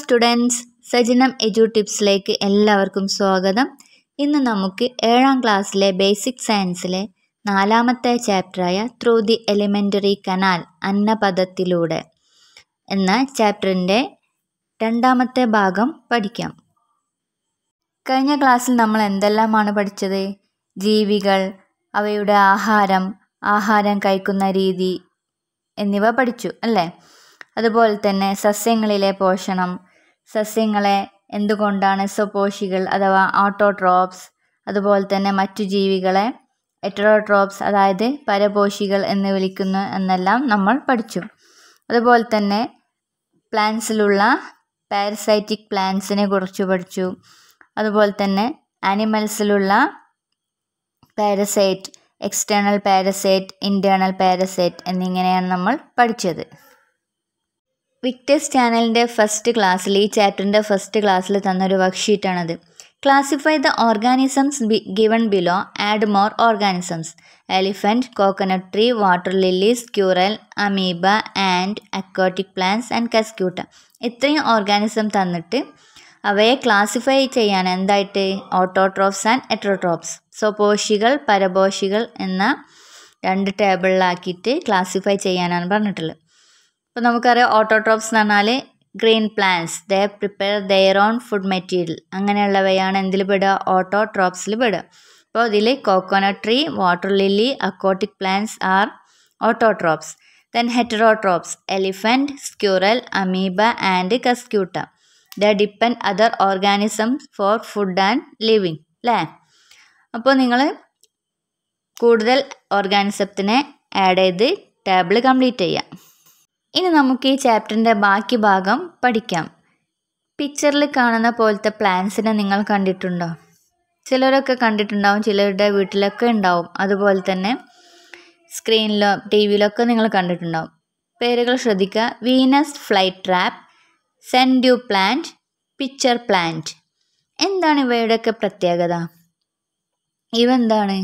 Students സജനം എജു ടിപ്സിലേക്ക് എല്ലാവർക്കും സ്വാഗതം ഇന്ന് നമുക്ക് ഏഴാം ക്ലാസ്സിലെ ബേസിക് സയൻസിലെ നാലാമത്തെ ചാപ്റ്ററായ ത്രൂ ദി എലിമെൻ്ററി കനാൽ അന്നപഥത്തിലൂടെ എന്ന ചാപ്റ്ററിൻ്റെ രണ്ടാമത്തെ ഭാഗം പഠിക്കാം കഴിഞ്ഞ ക്ലാസ്സിൽ നമ്മൾ എന്തെല്ലാമാണ് പഠിച്ചത് ജീവികൾ അവയുടെ ആഹാരം ആഹാരം കഴിക്കുന്ന രീതി എന്നിവ പഠിച്ചു അല്ലേ അതുപോലെ തന്നെ സസ്യങ്ങളിലെ പോഷണം സസ്യങ്ങളെ എന്തുകൊണ്ടാണ് സ്വപോഷികൾ അഥവാ ഓട്ടോട്രോപ്സ് അതുപോലെ തന്നെ മറ്റു ജീവികളെ എട്രോട്രോപ്സ് അതായത് പരപോഷികൾ എന്ന് വിളിക്കുന്നു എന്നെല്ലാം നമ്മൾ പഠിച്ചു അതുപോലെ തന്നെ പ്ലാന്റ്സിലുള്ള പാരസൈറ്റിക് പ്ലാന്റ്സിനെ കുറിച്ച് പഠിച്ചു അതുപോലെ തന്നെ ആനിമൽസിലുള്ള parasite external parasite internal parasite എന്നിങ്ങനെയാണ് നമ്മൾ പഠിച്ചത് വിക്ടേഴ്സ് ചാനലിൻ്റെ ഫസ്റ്റ് ക്ലാസ്സിൽ ഈ ചാപ്റ്ററിൻ്റെ ഫസ്റ്റ് ക്ലാസ്സിൽ തന്നൊരു വർക്ക്ഷീറ്റാണത് classify the organisms be given below add more organisms elephant coconut tree water lilies squirrel amoeba and aquatic plants and cuscuta ഇത്രയും ഓർഗാനിസം തന്നിട്ട് അവയെ ക്ലാസിഫൈ ചെയ്യാൻ എന്തായിട്ട് ഓട്ടോട്രോപ്സ് ആൻഡ് എട്രോട്രോപ്സ് പോഷികൾ പരപോഷികൾ എന്ന രണ്ട് ടേബിളിലാക്കിയിട്ട് ക്ലാസിഫൈ ചെയ്യാനാണ് പറഞ്ഞിട്ടുള്ളത് അപ്പോൾ നമുക്കറിയാം ഓട്ടോട്രോപ്സ് എന്ന് പറഞ്ഞാൽ green plants they prepare their own food material അങ്ങനെയുള്ളവയാണ് എന്തിൽ പെടുക ഓട്ടോട്രോപ്സിൽ പെടുക അപ്പോൾ ഇതിൽ coconut tree water lily aquatic plants are autotrophs then heterotrophs elephant squirrel amoeba and cuscuta they depend other organisms for food and living അല്ലേ അപ്പോൾ നിങ്ങൾ കൂടുതൽ ഓർഗാനിസത്തിനെ ആഡ് ചെയ്ത് ടേബിൾ കംപ്ലീറ്റ് ചെയ്യാം ഇനി നമുക്ക് ഈ ചാപ്റ്ററിൻ്റെ ബാക്കി ഭാഗം പഠിക്കാം പിക്ചറിൽ കാണുന്ന പോലത്തെ പ്ലാന്റ്സിനെ നിങ്ങൾ കണ്ടിട്ടുണ്ടോ ചിലരൊക്കെ കണ്ടിട്ടുണ്ടാവും ചിലരുടെ വീട്ടിലൊക്കെ ഉണ്ടാവും അതുപോലെ തന്നെ സ്ക്രീനിലോ ടി വിയിലൊക്കെ നിങ്ങൾ കണ്ടിട്ടുണ്ടാവും പേരുകൾ ശ്രദ്ധിക്കുക Venus flytrap sundew plant pitcher plant എന്താണ് ഇവയുടെയൊക്കെ പ്രത്യേകത ഇവ എന്താണ്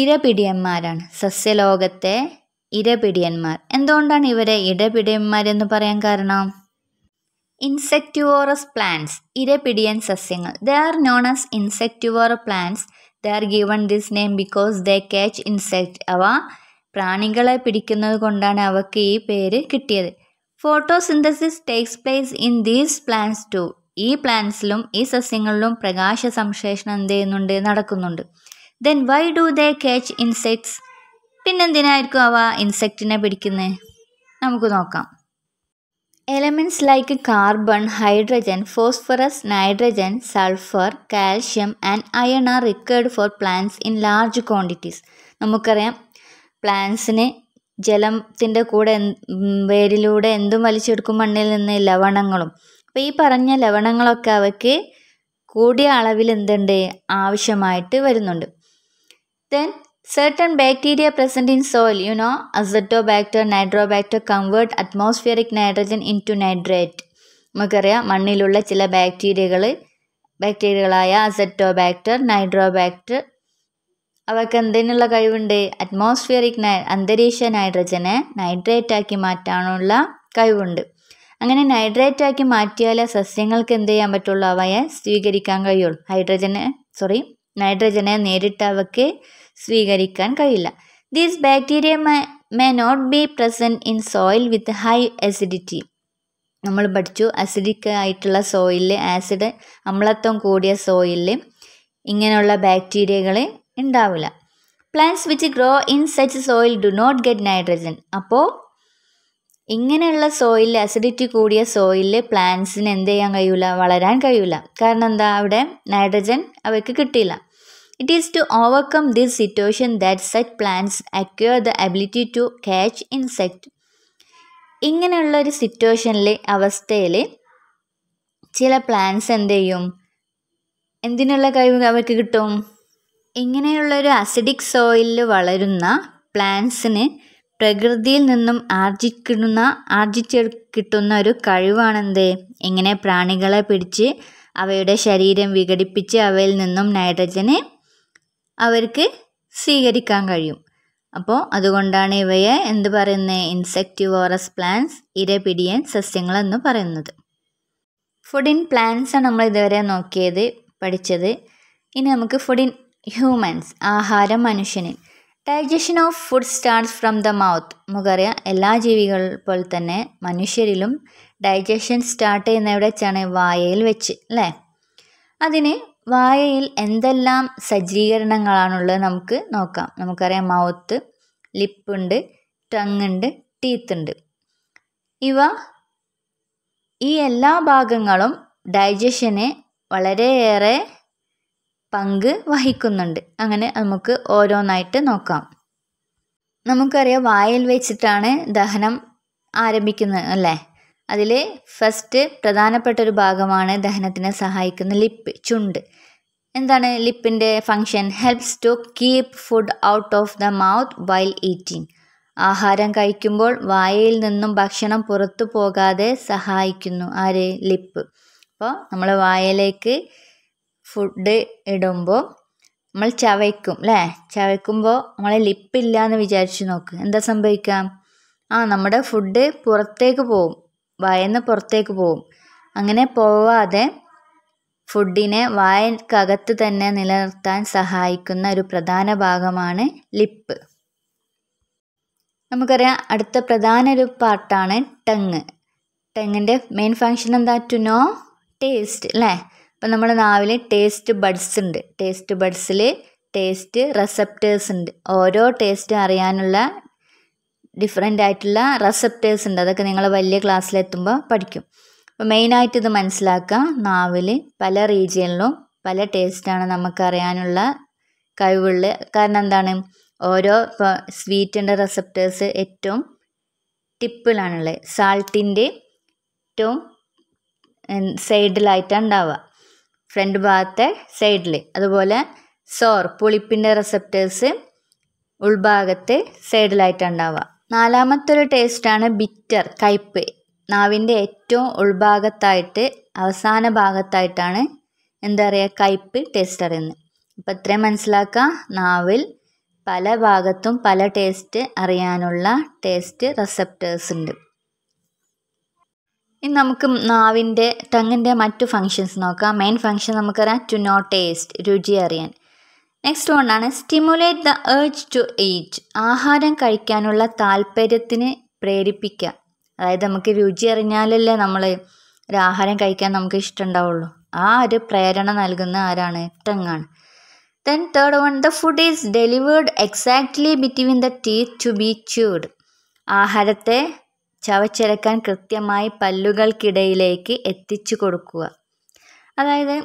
ഇരപിടിയന്മാരാണ് സസ്യലോകത്തെ ഇരപിടിയന്മാർ എന്തുകൊണ്ടാണ് ഇവരെ ഇടപിടിയന്മാരെന്ന് പറയാൻ കാരണം ഇൻസെക്റ്റുവോറസ് പ്ലാന്റ്സ് ഇരപിടിയൻ സസ്യങ്ങൾ they are known as insectivore plants they are given this name because they catch insect അവ പ്രാണികളെ പിടിക്കുന്നത് കൊണ്ടാണ് അവയ്ക്ക് ഈ പേര് കിട്ടിയത് photosynthesis takes place in these plants too ഈ പ്ലാന്റ്സിലും ഈ സസ്യങ്ങളിലും പ്രകാശ സംശ്ലേഷണം എന്ത് ചെയ്യുന്നുണ്ട് നടക്കുന്നുണ്ട് then why do they catch insects പിന്നെന്തിനായിരിക്കും അവ ഇൻസെക്റ്റിനെ പിടിക്കുന്നത് നമുക്ക് നോക്കാം elements like carbon hydrogen phosphorus nitrogen sulphur calcium and iron are required for plants in large quantities നമുക്കറിയാം പ്ലാന്റ്സിന് ജലത്തിൻ്റെ കൂടെ വേരിലൂടെ എന്തും വലിച്ചെടുക്കും മണ്ണിൽ നിന്ന് ലവണങ്ങളും അപ്പോൾ ഈ പറഞ്ഞ ലവണങ്ങളൊക്കെ അവയ്ക്ക് കൂടിയ അളവിൽ എന്തുണ്ട് ആവശ്യമായിട്ട് വരുന്നുണ്ട് then Certain bacteria present in soil, you know, azotobacter, nitrobacter convert atmospheric nitrogen into nitrate. നമുക്കറിയാം മണ്ണിലുള്ള ചില ബാക്ടീരിയകൾ ബാക്ടീരിയകളായ അസറ്റോബാക്ടർ നൈട്രോബാക്ടർ അവയ്ക്ക് എന്തിനുള്ള കഴിവുണ്ട് അറ്റ്മോസ്ഫിയറിക് നൈ അന്തരീക്ഷ നൈട്രജനെ നൈട്രേറ്റാക്കി മാറ്റാനുള്ള കഴിവുണ്ട് അങ്ങനെ നൈട്രേറ്റാക്കി മാറ്റിയാൽ സസ്യങ്ങൾക്ക് എന്ത് ചെയ്യാൻ പറ്റുള്ളൂ അവയെ സ്വീകരിക്കാൻ കഴിയുള്ളൂ ഹൈഡ്രജനെ സോറി നൈട്രജനെ നേരിട്ട് അവയ്ക്ക് സ്വീകരിക്കാൻ കഴിയില്ല these bacteria may not be present in soil with high acidity നമ്മൾ പഠിച്ചു അസിഡിക് ആയിട്ടുള്ള സോയിലിൽ ആസിഡ് അമ്ലത്വം കൂടിയ സോയിലിൽ ഇങ്ങനെയുള്ള ബാക്ടീരിയകൾ ഉണ്ടാവില്ല plants which grow in such soil do not get nitrogen അപ്പോൾ ഇങ്ങനെയുള്ള സോയിലിൽ അസിഡിറ്റി കൂടിയ സോയിലിൽ പ്ലാന്റ്സിന് എന്ത് ചെയ്യാൻ കഴിയില്ല വളരാൻ കഴിയില്ല കാരണം എന്താ അവിടെ നൈട്രജൻ അവയ്ക്ക് കിട്ടിയില്ല It is to overcome this situation that such plants acquire the ability to catch insect. ഇങ്ങനെയുള്ള ഒരു സിറ്റുവേഷനിലെ അവസ്ഥയിൽ ചില പ്ലാന്റ്സ് എന്ത് ചെയ്യും എന്തിനുള്ള കഴിവ് അവർക്ക് കിട്ടും ഇങ്ങനെയുള്ളൊരു അസിഡിക് സോയിലിൽ വളരുന്ന പ്ലാന്റ്സിന് പ്രകൃതിയിൽ നിന്നും ആർജിക്കുന്ന ആർജിച്ച് കിട്ടുന്ന ഒരു കഴിവാണെന്ത് ഇങ്ങനെ പ്രാണികളെ പിടിച്ച് അവയുടെ ശരീരം വിഘടിപ്പിച്ച് അവയിൽ നിന്നും നൈട്രജന് അവർക്ക് സ്വീകരിക്കാൻ കഴിയും അപ്പോൾ അതുകൊണ്ടാണ് ഇവയെ എന്ത് പറയുന്നത് ഇൻസെക്റ്റിവോറസ് പ്ലാന്റ്സ് ഇരപിടിയൻ സസ്യങ്ങൾ എന്ന് പറയുന്നത് ഇൻ പ്ലാന്റ്സ് ആണ് നമ്മൾ ഇതുവരെ നോക്കിയത് പഠിച്ചത് ഇനി നമുക്ക് ഫുഡ് ഇൻ ഹ്യൂമൻസ് ആഹാരം മനുഷ്യന് digestion of food starts from the mouth നമുക്കറിയാം എല്ലാ ജീവികൾ പോലെ തന്നെ മനുഷ്യരിലും ഡൈജഷൻ സ്റ്റാർട്ട് ചെയ്യുന്ന എവിടെ വെച്ചാണ് വായയിൽ വെച്ച് അല്ലേ അതിന് വായയിൽ എന്തെല്ലാം സജ്ജീകരണങ്ങളാണുള്ളത് നമുക്ക് നോക്കാം നമുക്കറിയാം മൗത്ത് ലിപ്പുണ്ട് ടങ് ഉണ്ട് ടീത്ത് ഉണ്ട് ഇവ ഈ എല്ലാ ഭാഗങ്ങളും ഡൈജഷന് വളരെയേറെ പങ്ക് വഹിക്കുന്നുണ്ട് അങ്ങനെ നമുക്ക് ഓരോന്നായിട്ട് നോക്കാം നമുക്കറിയാം വായിൽ വെച്ചിട്ടാണ് ദഹനം ആരംഭിക്കുന്നത് അല്ലേ അതിൽ ഫസ്റ്റ് പ്രധാനപ്പെട്ട ഒരു ഭാഗമാണ് ദഹനത്തിനെ സഹായിക്കുന്ന ലിപ്പ് ചുണ്ട് എന്താണ് ലിപ്പിൻ്റെ function helps to keep food out of the mouth while eating ആഹാരം കഴിക്കുമ്പോൾ വായയിൽ നിന്നും ഭക്ഷണം പുറത്തു പോകാതെ സഹായിക്കുന്നു ആര് ലിപ്പ് അപ്പോൾ നമ്മൾ വായയിലേക്ക് ഫുഡ് ഇടുമ്പോൾ നമ്മൾ ചവയ്ക്കും അല്ലേ ചവയ്ക്കുമ്പോൾ നമ്മൾ ലിപ്പില്ല എന്ന് വിചാരിച്ച് നോക്ക് എന്താ സംഭവിക്കാം ആ നമ്മുടെ ഫുഡ് പുറത്തേക്ക് പോകും വയന്ന് പുറത്തേക്ക് പോവും അങ്ങനെ പോവാതെ ഫുഡിനെ വായക്കകത്ത് തന്നെ നിലനിർത്താൻ സഹായിക്കുന്ന ഒരു പ്രധാന ഭാഗമാണ് ലിപ്പ് നമുക്കറിയാം അടുത്ത പ്രധാന ഒരു പാർട്ടാണ് ടങ് ടങ്ങിൻ്റെ മെയിൻ ഫങ്ഷൻ എന്താ ടു നോ ടേസ്റ്റ് അല്ലേ അപ്പം നമ്മുടെ നാവിൽ ടേസ്റ്റ് ബഡ്സ് ഉണ്ട് ടേസ്റ്റ് ബഡ്സിൽ ടേസ്റ്റ് റെസപ്റ്റേഴ്സ് ഉണ്ട് ഓരോ ടേസ്റ്റ് അറിയാനുള്ള ഡിഫറെൻ്റ് ആയിട്ടുള്ള റെസെപ്റ്റേഴ്സ് ഉണ്ട് അതൊക്കെ നിങ്ങൾ വലിയ ക്ലാസ്സിലെത്തുമ്പോൾ പഠിക്കും അപ്പോൾ മെയിനായിട്ട് ഇത് മനസ്സിലാക്കുക നാവിൽ പല റീജിയനിലും പല ടേസ്റ്റാണ് നമുക്കറിയാനുള്ള കഴിവുള്ള കാരണം എന്താണ് ഓരോ ഇപ്പോൾ സ്വീറ്റിൻ്റെ റെസെപ്റ്റേഴ്സ് ഏറ്റവും ടിപ്പിലാണുള്ളത് സാൾട്ടിൻ്റെ ഏറ്റവും സൈഡിലായിട്ടാണ് ഉണ്ടാവുക ഫ്രണ്ട് ഭാഗത്തെ സൈഡിൽ അതുപോലെ സോർ പുളിപ്പിൻ്റെ റെസെപ്റ്റേഴ്സ് ഉൾഭാഗത്ത് സൈഡിലായിട്ടാണ് ഉണ്ടാവുക നാലാമത്തൊരു ടേസ്റ്റാണ് ബിറ്റർ കയ്പ് നാവിൻ്റെ ഏറ്റവും ഉൾഭാഗത്തായിട്ട് അവസാന ഭാഗത്തായിട്ടാണ് എന്താ പറയുക കയ്പ് ടേസ്റ്റ് അറിയുന്നത് അപ്പോൾ ഇത്രയും മനസ്സിലാക്കുക നാവിൽ പല ഭാഗത്തും പല ടേസ്റ്റ് അറിയാനുള്ള ടേസ്റ്റ് റെസെപ്റ്റേഴ്സ് ഉണ്ട് ഇനി നമുക്ക് നാവിൻ്റെ ടങ്ങിൻ്റെ മറ്റു ഫങ്ഷൻസ് നോക്കാം മെയിൻ ഫങ്ഷൻ നമുക്കറിയാം ടു നോ ടേസ്റ്റ് രുചി അറിയാൻ നെക്സ്റ്റ് വണ്ണാണ് stimulate the urge to eat ആഹാരം കഴിക്കാനുള്ള താല്പര്യത്തിന് പ്രേരിപ്പിക്കുക അതായത് നമുക്ക് രുചി അറിഞ്ഞാലല്ലേ നമ്മൾ ഒരു ആഹാരം കഴിക്കാൻ നമുക്ക് ഇഷ്ടമുണ്ടാവുള്ളൂ ആ ഒരു പ്രേരണ നൽകുന്ന ആരാണ് തെങ്ങാണ് then third one the food is delivered exactly between the teeth to be chewed ആഹാരത്തെ ചവച്ചിരക്കാൻ കൃത്യമായി പല്ലുകൾക്കിടയിലേക്ക് എത്തിച്ചു കൊടുക്കുക അതായത്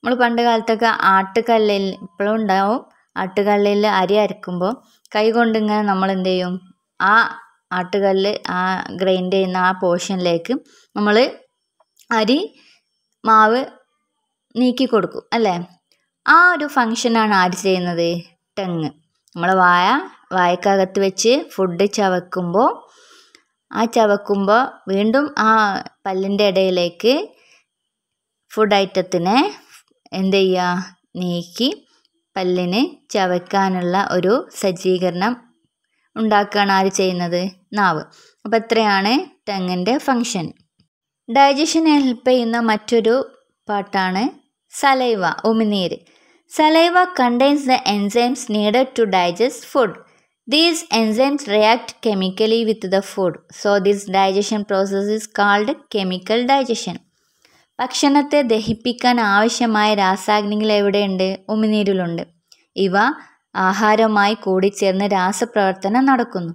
നമ്മൾ പണ്ട് കാലത്തൊക്കെ ആട്ടുകല്ലിൽ ഇപ്പോഴും ഉണ്ടാവും ആട്ടുകല്ലിൽ അരി അരക്കുമ്പോൾ കൈ കൊണ്ടിങ്ങനെ നമ്മൾ എന്ത് ചെയ്യും ആ ആട്ടുകല്ല് ആ ഗ്രൈൻഡ് ചെയ്യുന്ന ആ പോർഷനിലേക്ക് നമ്മൾ അരി മാവ് നീക്കി കൊടുക്കും അല്ലേ ആ ഒരു ഫങ്ഷനാണ് ആര് ചെയ്യുന്നത് തെങ്ങ് നമ്മൾ വായ വായക്കകത്ത് വെച്ച് ഫുഡ് ചവക്കുമ്പോൾ ആ ചവക്കുമ്പോൾ വീണ്ടും ആ പല്ലിൻ്റെ ഇടയിലേക്ക് ഫുഡ് ഐറ്റത്തിനെ എന്ത് ചെയ്യുക നീക്കി പല്ലിന് ചവയ്ക്കാനുള്ള ഒരു സജ്ജീകരണം ഉണ്ടാക്കുകയാണ് ആര് ചെയ്യുന്നത് നാവ് അപ്പോൾ ഇത്രയാണ് തെങ്ങിൻ്റെ ഫങ്ഷൻ ഡൈജഷന് ഹെൽപ്പ് ചെയ്യുന്ന മറ്റൊരു പാട്ടാണ് സലൈവ ഉമിനീര് saliva contains the enzymes needed to digest food these enzymes react chemically with the food so this digestion process is called chemical digestion ഭക്ഷണത്തെ ദഹിപ്പിക്കാൻ ആവശ്യമായ രാസാഗ്നികൾ എവിടെയുണ്ട് ഉമിനീരിലുണ്ട് ഇവ ആഹാരവുമായി കൂടിച്ചേർന്ന് രാസപ്രവർത്തനം നടക്കുന്നു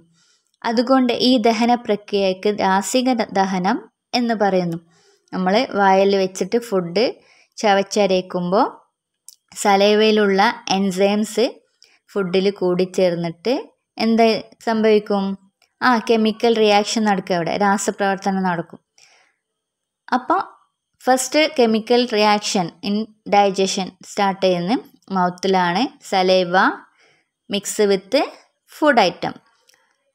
അതുകൊണ്ട് ഈ ദഹന പ്രക്രിയക്ക് രാസിക ദഹനം എന്ന് പറയുന്നു നമ്മൾ വായിൽ വെച്ചിട്ട് ഫുഡ് ചവച്ചരയ്ക്കുമ്പോൾ സലൈവയിലുള്ള എൻസൈംസ് ഫുഡിൽ കൂടിച്ചേർന്നിട്ട് എന്ത് സംഭവിക്കും ആ കെമിക്കൽ റിയാക്ഷൻ നടക്കും അവിടെ രാസപ്രവർത്തനം നടക്കും അപ്പോൾ first chemical reaction in digestion start ചെയ്യുന്ന മൗത്തിലാണ് saliva mix with food item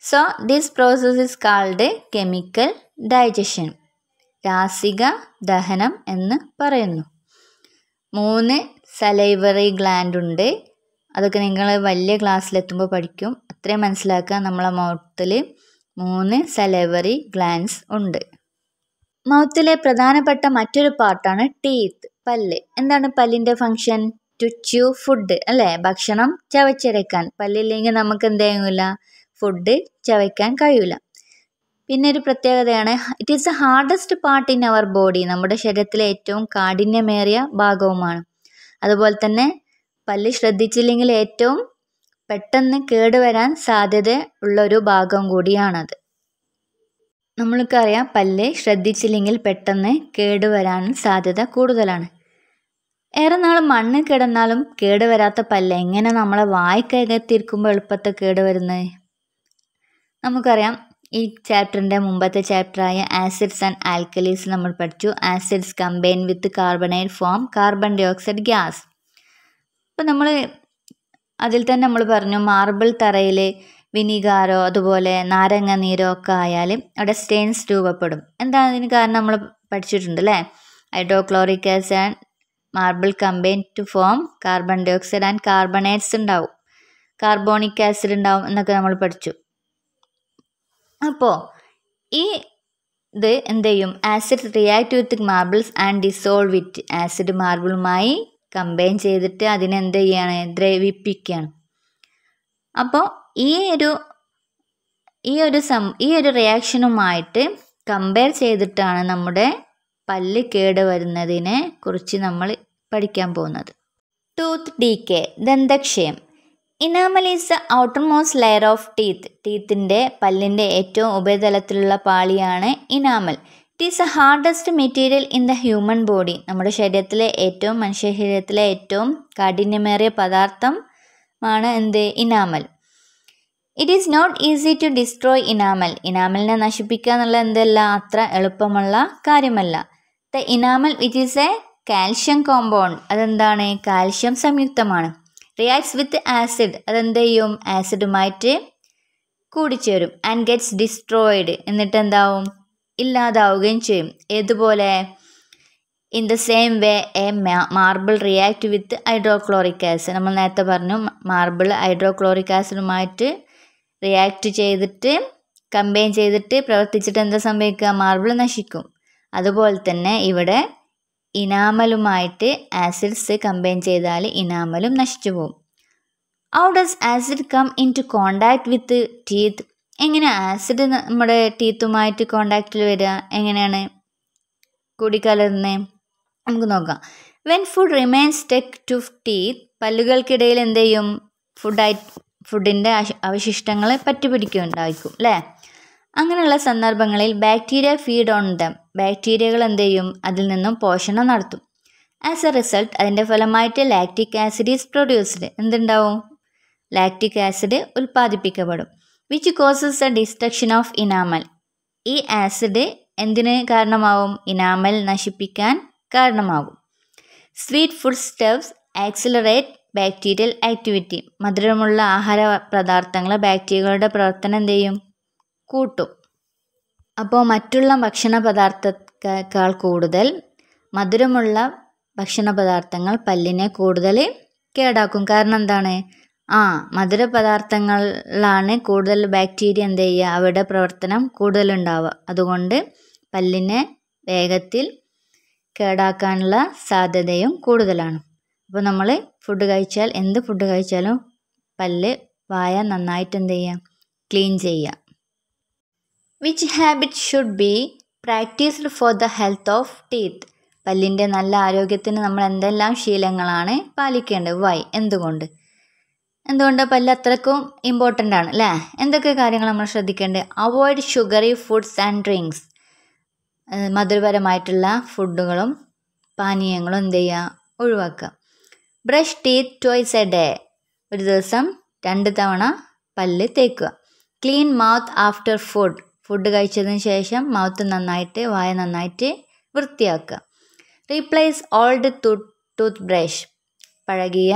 so this process is called chemical digestion രാസിക ദഹനം എന്ന് പറയുന്നു മൂന്ന് സലൈവറി ഗ്ലാൻഡ് ഉണ്ട് അതൊക്കെ നിങ്ങൾ വലിയ ക്ലാസ്സിലെത്തുമ്പോൾ പഠിക്കും അത്രയും മനസ്സിലാക്കുക നമ്മളെ മൗത്തിൽ മൂന്ന് സലൈവറി ഗ്ലാൻസ് ഉണ്ട് മൗത്തിലെ പ്രധാനപ്പെട്ട മറ്റൊരു പാർട്ടാണ് ടീത്ത് പല്ല് എന്താണ് പല്ലിന്റെ ഫംഗ്ഷൻ ടു ച്യൂ ഫുഡ് അല്ലേ ഭക്ഷണം ചവച്ചരയ്ക്കാൻ പല്ലില്ലെങ്കിൽ നമുക്ക് എന്ത് ചെയ്യൂല ഫുഡ് ചവയ്ക്കാൻ കഴിയൂല പിന്നെ ഒരു പ്രത്യേകതയാണ് it is the hardest part in our body നമ്മുടെ ശരീരത്തിലെ ഏറ്റവും കാഠിന്യമേറിയ ഭാഗവുമാണ് അതുപോലെ തന്നെ പല്ല് ശ്രദ്ധിച്ചില്ലെങ്കിൽ ഏറ്റവും പെട്ടെന്ന് കേടുവരാൻ സാധ്യത ഉള്ളൊരു ഭാഗം കൂടിയാണത് നമ്മൾക്കറിയാം പല്ല് ശ്രദ്ധിച്ചില്ലെങ്കിൽ പെട്ടെന്ന് കേടുവരാനും സാധ്യത കൂടുതലാണ് ഏറെ നാൾ മണ്ണ് കിടന്നാലും കേടുവരാത്ത പല്ല് എങ്ങനെ നമ്മളെ വായ്ക്കകത്തിരിക്കുമ്പോൾ എളുപ്പത്തെ കേടുവരുന്നത് നമുക്കറിയാം ഈ ചാപ്റ്ററിൻ്റെ മുമ്പത്തെ ചാപ്റ്ററായ ആസിഡ്സ് ആൻഡ് ആൽക്കലീസ് നമ്മൾ പഠിച്ചു acids combine with carbonate form carbon dioxide gas അപ്പോൾ നമ്മൾ അതിൽ തന്നെ നമ്മൾ പറഞ്ഞു മാർബിൾ തറയിൽ വിനീഗാരോ അതുപോലെ നാരങ്ങ നീരോ ഒക്കെ ആയാലും അവിടെ സ്റ്റെയിൻസ് രൂപപ്പെടും എന്താണ് ഇതിന് കാരണം നമ്മൾ പഠിച്ചിട്ടുണ്ട് അല്ലേ hydrochloric acid and marble combine to form carbon dioxide and carbonates ഉണ്ടാവും കാർബോണിക് ആസിഡ് ഉണ്ടാവും എന്നൊക്കെ നമ്മൾ പഠിച്ചു അപ്പോൾ ഈ ഇത് എന്ത് ചെയ്യും acid react with marbles and dissolve with acid മാർബിളുമായി കമ്പൈൻ ചെയ്തിട്ട് അതിനെന്ത് ചെയ്യാണ് ദ്രവിപ്പിക്കുകയാണ് അപ്പോൾ ഈ ഒരു ഈ ഒരു സം ഈ ഒരു റിയാക്ഷനുമായിട്ട് കമ്പയർ ചെയ്തിട്ടാണ് നമ്മുടെ പല്ല് കേട് വരുന്നതിനെ കുറിച്ച് നമ്മൾ പഠിക്കാൻ പോകുന്നത് ടൂത്ത് ഡി കെ ദന്തക്ഷയം enamel is the outermost layer of teeth ടീത്തിൻ്റെ പല്ലിൻ്റെ ഏറ്റവും ഉപരിതലത്തിലുള്ള പാളിയാണ് enamel it is the hardest material in the human body നമ്മുടെ ശരീരത്തിലെ ഏറ്റവും മനുഷ്യ ശരീരത്തിലെ ഏറ്റവും കാഠിന്യമേറിയ പദാർത്ഥമാണ് എന്ത് enamel it is not easy to destroy enamel ഇനാമലിനെ നശിപ്പിക്കുക എന്നുള്ള എന്തല്ല അത്ര എളുപ്പമുള്ള കാര്യമല്ല the enamel it is a calcium compound അതെന്താണ് കാൽഷ്യം സംയുക്തമാണ് റിയാക്ട്സ് വിത്ത് ആസിഡ് അതെന്ത് ചെയ്യും ആസിഡുമായിട്ട് കൂടിച്ചേരും ആൻഡ് ഗെറ്റ്സ് ഡിസ്ട്രോയിഡ് എന്നിട്ട് എന്താവും ഇല്ലാതാവുകയും ചെയ്യും ഏതുപോലെ in the same way a marble react with hydrochloric acid നമ്മൾ നേരത്തെ പറഞ്ഞു മാർബിൾ ഹൈഡ്രോക്ലോറിക് ആസിഡുമായിട്ട് റിയാക്ട് ചെയ്തിട്ട് കമ്പൈൻ ചെയ്തിട്ട് പ്രവർത്തിച്ചിട്ട് എന്താ സംഭവിക്കുക മാർബിൾ നശിക്കും അതുപോലെ തന്നെ ഇവിടെ ഇനാമലുമായിട്ട് ആസിഡ്സ് കമ്പൈൻ ചെയ്താൽ ഇനാമലും നശിച്ചു പോകും how does acid come into contact with teeth എങ്ങനെ ആസിഡ് നമ്മുടെ ടീത്തുമായിട്ട് കോണ്ടാക്റ്റിൽ വരിക എങ്ങനെയാണ് കൂടിക്കലർന്ന് നമുക്ക് നോക്കാം when food remains stick to teeth പല്ലുകൾക്കിടയിൽ എന്ത് ചെയ്യും ഫുഡായി ഫുഡിൻ്റെ അവശിഷ്ടങ്ങളെ പറ്റുപിടിക്കുകയുണ്ടായിരിക്കും അല്ലേ അങ്ങനെയുള്ള സന്ദർഭങ്ങളിൽ ബാക്ടീരിയ ഫീഡ് ഓൺ ദം ബാക്ടീരിയകൾ എന്ത് ചെയ്യും അതിൽ നിന്നും പോഷണം നടത്തും ആസ് എ റിസൾട്ട് അതിൻ്റെ ഫലമായിട്ട് ലാക്റ്റിക് ആസിഡ് ഈസ് പ്രൊഡ്യൂസ്ഡ് എന്തുണ്ടാവും ലാക്റ്റിക് ആസിഡ് ഉൽപ്പാദിപ്പിക്കപ്പെടും which causes a destruction of enamel ഈ ആസിഡ് എന്തിന് കാരണമാവും ഇനാമൽ നശിപ്പിക്കാൻ കാരണമാകും sweet food steps accelerate bacterial activity മധുരമുള്ള ആഹാര പദാർത്ഥങ്ങൾ ബാക്ടീരിയകളുടെ പ്രവർത്തനം എന്ത് ചെയ്യും കൂട്ടും അപ്പോൾ മറ്റുള്ള ഭക്ഷണ പദാർത്ഥക്കാൾ കൂടുതൽ മധുരമുള്ള ഭക്ഷണ പദാർത്ഥങ്ങൾ പല്ലിനെ കൂടുതൽ കേടാക്കും കാരണം എന്താണ് ആ മധുര പദാർത്ഥങ്ങളിലാണ് കൂടുതൽ ബാക്ടീരിയ എന്ത് ചെയ്യുക അവയുടെ പ്രവർത്തനം കൂടുതലുണ്ടാവുക അതുകൊണ്ട് പല്ലിനെ വേഗത്തിൽ കേടാക്കാനുള്ള സാധ്യതയും കൂടുതലാണ് അപ്പോൾ നമ്മൾ ഫുഡ് കഴിച്ചാൽ എന്ത് ഫുഡ് കഴിച്ചാലും പല്ല് വായ നന്നായിട്ട് എന്ത് ചെയ്യാം ക്ലീൻ ചെയ്യാം which habit should be practised for the health of teeth പല്ലിൻ്റെ നല്ല ആരോഗ്യത്തിന് നമ്മൾ എന്തെല്ലാം ശീലങ്ങളാണ് പാലിക്കേണ്ടത് വൈ എന്തുകൊണ്ട് എന്തുകൊണ്ട് പല്ല് അത്രക്കും ഇമ്പോർട്ടൻ്റ് ആണ് അല്ലേ എന്തൊക്കെ കാര്യങ്ങൾ നമ്മൾ ശ്രദ്ധിക്കേണ്ടത് avoid sugary foods and drinks മധുരപരമായിട്ടുള്ള ഫുഡുകളും പാനീയങ്ങളും എന്ത് ചെയ്യുക ഒഴിവാക്കുക brush teeth twice a day ഒരു ദിവസം രണ്ട് തവണ പല്ല് തേക്കുക clean mouth after food food കഴിച്ചതിന് ശേഷം മൗത്ത് നന്നായിട്ട് വായ നന്നായിട്ട് വൃത്തിയാക്കുക replace old tooth toothbrush പഴകിയ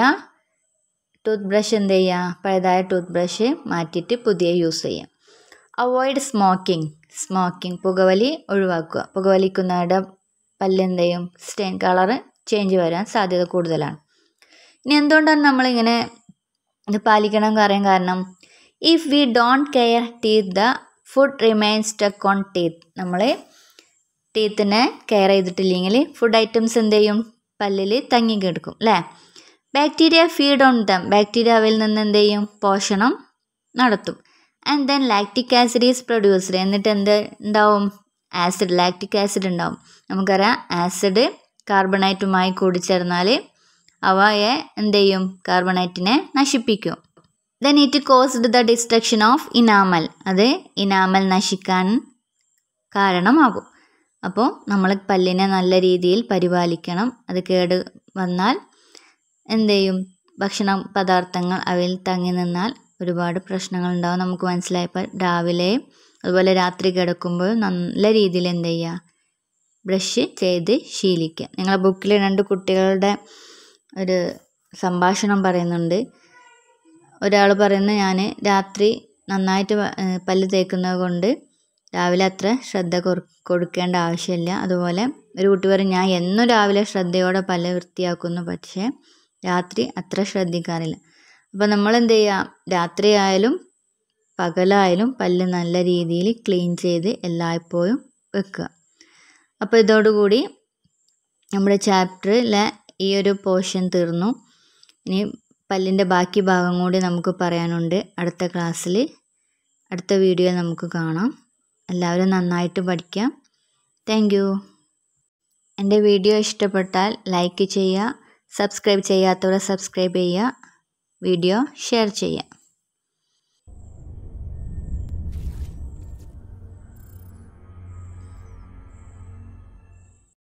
ടൂത്ത് ബ്രഷ് എന്ത് ചെയ്യുക പഴയതായ ടൂത്ത് ബ്രഷ് മാറ്റിയിട്ട് പുതിയ യൂസ് ചെയ്യുക അവോയ്ഡ് സ്മോക്കിംഗ് സ്മോക്കിംഗ് പുകവലി ഒഴിവാക്കുക പുകവലിക്കുന്നവരുടെ പല്ലെന്ത് ചെയ്യും സ്റ്റെയിൻ കളറ് ചേഞ്ച് വരാൻ സാധ്യത കൂടുതലാണ് ഇനി എന്തുകൊണ്ടാണ് നമ്മളിങ്ങനെ ഇത് പാലിക്കണം പറയാൻ കാരണം if we don't care teeth the food remains stuck on teeth നമ്മൾ ടീത്തിനെ കെയർ ചെയ്തിട്ടില്ലെങ്കിൽ ഫുഡ് ഐറ്റംസ് എന്ത് ചെയ്യും പല്ലിൽ തങ്ങി കിടക്കും അല്ലേ bacteria feed on them bacteria അവയിൽ നിന്ന് എന്ത് ചെയ്യും പോഷണം നടത്തും and then lactic acid is produced എന്നിട്ട് എന്ത് ഉണ്ടാവും ആസിഡ് ലാക്റ്റിക് ആസിഡ് ഉണ്ടാവും നമുക്കറിയാം ആസിഡ് കാർബണൈറ്റുമായി കൂടിച്ചേർന്നാൽ അവയെ എന്ത് ചെയ്യും കാർബണേറ്റിനെ നശിപ്പിക്കും then it caused the destruction of enamel അത് ഇനാമൽ നശിക്കാൻ കാരണമാകും അപ്പോൾ നമ്മൾ പല്ലിനെ നല്ല രീതിയിൽ പരിപാലിക്കണം അത് കേട് വന്നാൽ എന്ത് ചെയ്യും ഭക്ഷണ പദാർത്ഥങ്ങൾ അവയിൽ തങ്ങി നിന്നാൽ ഒരുപാട് പ്രശ്നങ്ങൾ ഉണ്ടാവും നമുക്ക് മനസ്സിലായപ്പോൾ രാവിലെ അതുപോലെ രാത്രി കിടക്കുമ്പോൾ നല്ല രീതിയിൽ എന്ത് ചെയ്യുക ബ്രഷ് ചെയ്ത് ശീലിക്കുക നിങ്ങളെ ബുക്കിലെ രണ്ട് കുട്ടികളുടെ ഒരു സംഭാഷണം പറയുന്നുണ്ട് ഒരാൾ പറയുന്നു ഞാൻ രാത്രി നന്നായിട്ട് പല്ല് തേക്കുന്നത് കൊണ്ട് രാവിലെ അത്ര ശ്രദ്ധ കൊടുക്കേണ്ട ആവശ്യമില്ല അതുപോലെ ഒരു കുട്ടി പറയും ഞാൻ എന്നും രാവിലെ ശ്രദ്ധയോടെ പല്ല് വൃത്തിയാക്കുന്നു പക്ഷേ രാത്രി അത്ര ശ്രദ്ധിക്കാറില്ല അപ്പോൾ നമ്മൾ എന്ത് ചെയ്യുക രാത്രിയായാലും പകലായാലും പല്ല് നല്ല രീതിയിൽ ക്ലീൻ ചെയ്ത് എല്ലായ്പ്പോഴും വെക്കുക അപ്പോൾ ഇതോടുകൂടി നമ്മുടെ ചാപ്റ്ററിലെ ഈ ഒരു പോർഷൻ തീർന്നു ഇനി പല്ലിൻ്റെ ബാക്കി ഭാഗം കൂടി നമുക്ക് പറയാനുണ്ട് അടുത്ത ക്ലാസ്സിൽ അടുത്ത വീഡിയോ നമുക്ക് കാണാം എല്ലാവരും നന്നായിട്ട് പഠിക്കാം താങ്ക് യു എൻ്റെ വീഡിയോ ഇഷ്ടപ്പെട്ടാൽ ലൈക്ക് ചെയ്യുക സബ്സ്ക്രൈബ് ചെയ്യാത്തവരെ സബ്സ്ക്രൈബ് ചെയ്യുക വീഡിയോ ഷെയർ ചെയ്യുക